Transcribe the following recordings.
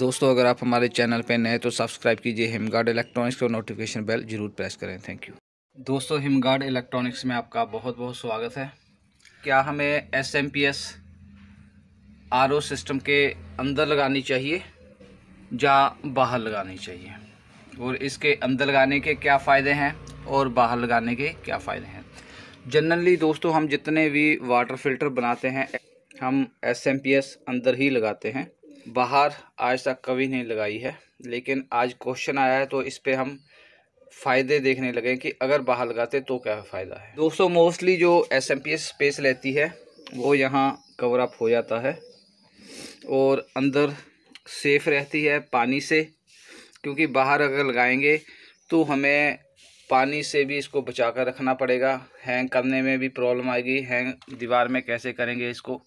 दोस्तों अगर आप हमारे चैनल पर नए तो सब्सक्राइब कीजिए हिमगार्ड इलेक्ट्रॉनिक्स को नोटिफिकेशन बेल जरूर प्रेस करें थैंक यू दोस्तों हिमगार्ड इलेक्ट्रॉनिक्स में आपका बहुत बहुत स्वागत है क्या हमें S M P S R O system के अंदर लगानी चाहिए या बाहर लगानी चाहिए और इसके अंदर लगाने के क्या फ़ायदे हैं और बाहर लगाने के क्या फ़ायदे हैं जनरली दोस्तों हम जितने भी वाटर फिल्टर बनाते हैं हम एस एम पी एस अंदर ही लगाते हैं बाहर आज तक कभी नहीं लगाई है लेकिन आज क्वेश्चन आया है तो इस पर हम फ़ायदे देखने लगे कि अगर बाहर लगाते तो क्या फ़ायदा है दोस्तों मोस्टली जो S M P S space लेती है वो यहाँ कवर अप हो जाता है और अंदर सेफ़ रहती है पानी से क्योंकि बाहर अगर लगाएंगे तो हमें पानी से भी इसको बचा कर रखना पड़ेगा हैंग करने में भी प्रॉब्लम आएगी हैंग दीवार में कैसे करेंगे इसको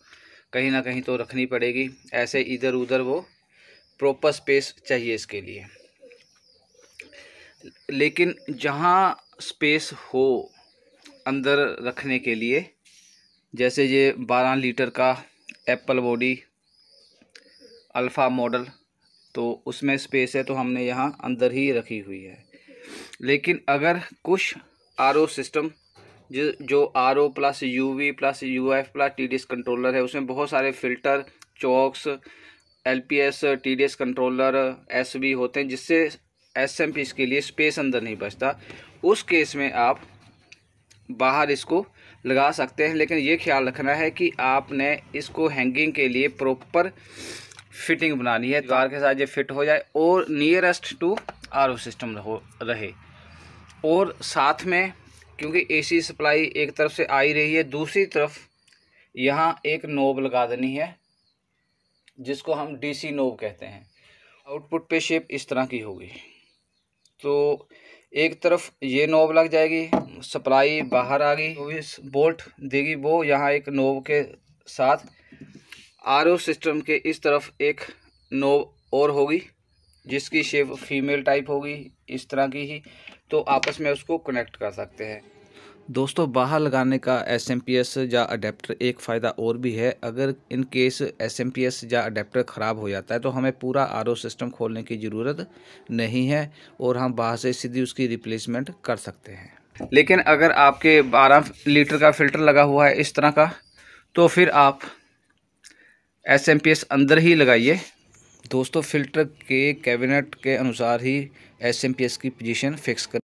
कहीं ना कहीं तो रखनी पड़ेगी ऐसे इधर उधर वो प्रॉपर स्पेस चाहिए इसके लिए लेकिन जहाँ स्पेस हो अंदर रखने के लिए जैसे ये 12 लीटर का एप्पल बॉडी अल्फ़ा मॉडल तो उसमें स्पेस है तो हमने यहाँ अंदर ही रखी हुई है लेकिन अगर कुछ आर सिस्टम जो जो R O plus U V plus U F plus T D S controller है उसमें बहुत सारे filter chokes L P S T D S controller S V होते हैं जिससे एस एम पी के लिए स्पेस अंदर नहीं बचता उस केस में आप बाहर इसको लगा सकते हैं लेकिन ये ख्याल रखना है कि आपने इसको हैंगिंग के लिए प्रॉपर फिटिंग बनानी है कार के साथ ये फिट हो जाए और nearest to R O system रहो रहे और साथ में क्योंकि एसी सप्लाई एक तरफ से आ ही रही है दूसरी तरफ यहाँ एक नोब लगा देनी है जिसको हम डीसी नोब कहते हैं आउटपुट पे शेप इस तरह की होगी तो एक तरफ ये नोब लग जाएगी सप्लाई बाहर आ गई चौबीस बोल्ट देगी वो यहाँ एक नोब के साथ आर सिस्टम के इस तरफ एक नोब और होगी जिसकी शेप फीमेल टाइप होगी इस तरह की ही तो आपस में उसको कनेक्ट कर सकते हैं दोस्तों बाहर लगाने का एस एम पी एस या अडेप्टर एक फ़ायदा और भी है अगर in case S M P S या अडेप्टर ख़राब हो जाता है तो हमें पूरा आर ओ सिस्टम खोलने की ज़रूरत नहीं है और हम बाहर से सीधी उसकी रिप्लेसमेंट कर सकते हैं लेकिन अगर आपके 12 लीटर का फ़िल्टर लगा हुआ है इस तरह का तो फिर आप एस एम पी एस अंदर ही लगाइए दोस्तों फिल्टर के कैबिनेट के अनुसार ही एस एम पी एस की पोजीशन फिक्स कर